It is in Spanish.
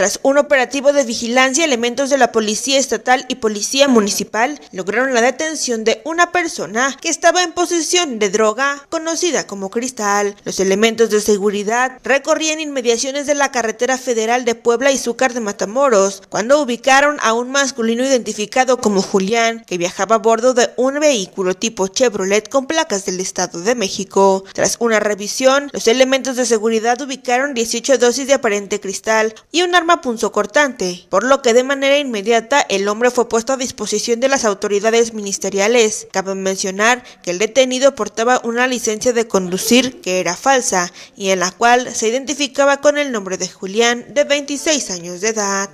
Tras un operativo de vigilancia, elementos de la Policía Estatal y Policía Municipal lograron la detención de una persona que estaba en posesión de droga conocida como cristal. Los elementos de seguridad recorrían inmediaciones de la carretera federal de Puebla y Zúcar de Matamoros cuando ubicaron a un masculino identificado como Julián que viajaba a bordo de un vehículo tipo Chevrolet con placas del Estado de México. Tras una revisión, los elementos de seguridad ubicaron 18 dosis de aparente cristal y un arma punzo cortante, por lo que de manera inmediata el hombre fue puesto a disposición de las autoridades ministeriales. Cabe mencionar que el detenido portaba una licencia de conducir que era falsa y en la cual se identificaba con el nombre de Julián, de 26 años de edad.